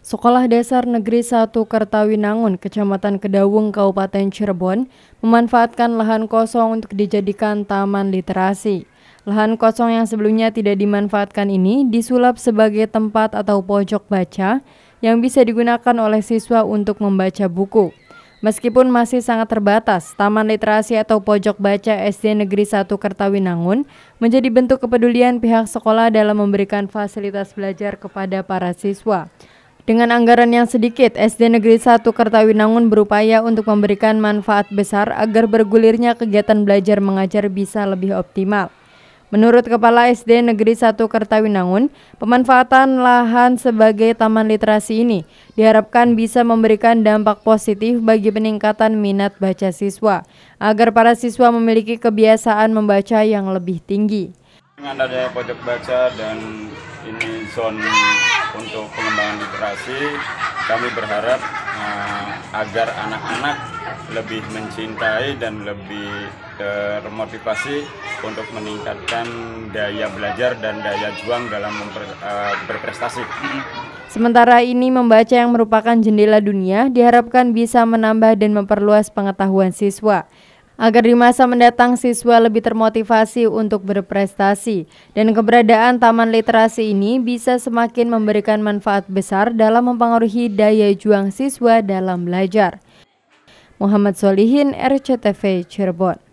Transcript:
Sekolah Dasar Negeri 1 Kertawinangun, Kecamatan Kedawung, Kabupaten Cirebon, memanfaatkan lahan kosong untuk dijadikan taman literasi. Lahan kosong yang sebelumnya tidak dimanfaatkan ini disulap sebagai tempat atau pojok baca yang bisa digunakan oleh siswa untuk membaca buku. Meskipun masih sangat terbatas, Taman Literasi atau Pojok Baca SD Negeri 1 Kertawinangun menjadi bentuk kepedulian pihak sekolah dalam memberikan fasilitas belajar kepada para siswa. Dengan anggaran yang sedikit, SD Negeri 1 Kertawinangun berupaya untuk memberikan manfaat besar agar bergulirnya kegiatan belajar mengajar bisa lebih optimal. Menurut Kepala SD Negeri 1 Kertawinangun, pemanfaatan lahan sebagai taman literasi ini diharapkan bisa memberikan dampak positif bagi peningkatan minat baca siswa, agar para siswa memiliki kebiasaan membaca yang lebih tinggi. Dengan adanya pojok baca dan ini zone untuk pengembangan literasi, kami berharap uh, agar anak-anak lebih mencintai dan lebih eh, termotivasi untuk meningkatkan daya belajar dan daya juang dalam memper, uh, berprestasi. Sementara ini membaca yang merupakan jendela dunia diharapkan bisa menambah dan memperluas pengetahuan siswa agar di masa mendatang siswa lebih termotivasi untuk berprestasi dan keberadaan taman literasi ini bisa semakin memberikan manfaat besar dalam mempengaruhi daya juang siswa dalam belajar. Muhammad Solihin, RCTV Cirebon.